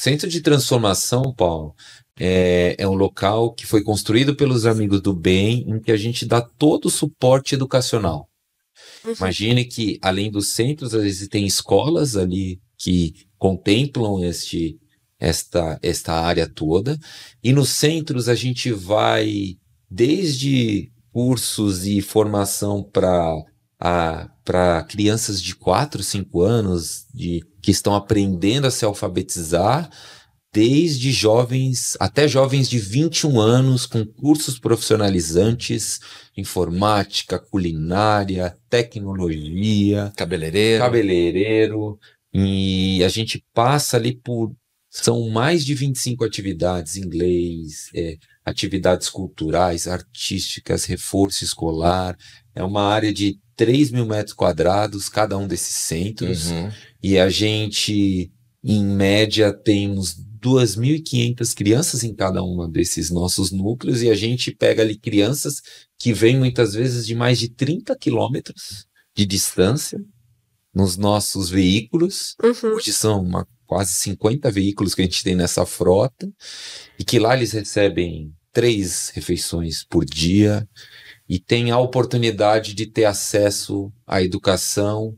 Centro de Transformação, Paulo, é, é, um local que foi construído pelos amigos do bem, em que a gente dá todo o suporte educacional. Uhum. Imagine que, além dos centros, às vezes tem escolas ali que contemplam este, esta, esta área toda. E nos centros a gente vai desde cursos e formação para para crianças de 4, 5 anos de, que estão aprendendo a se alfabetizar desde jovens até jovens de 21 anos com cursos profissionalizantes, informática, culinária, tecnologia, cabeleireiro, cabeleireiro e a gente passa ali por são mais de 25 atividades inglês, é, atividades culturais, artísticas, reforço escolar, é uma área de 3 mil metros quadrados, cada um desses centros, uhum. e a gente, em média, temos 2.500 crianças em cada um desses nossos núcleos, e a gente pega ali crianças que vêm muitas vezes de mais de 30 quilômetros de distância nos nossos veículos, uhum. hoje são uma, quase 50 veículos que a gente tem nessa frota, e que lá eles recebem três refeições por dia e tem a oportunidade de ter acesso à educação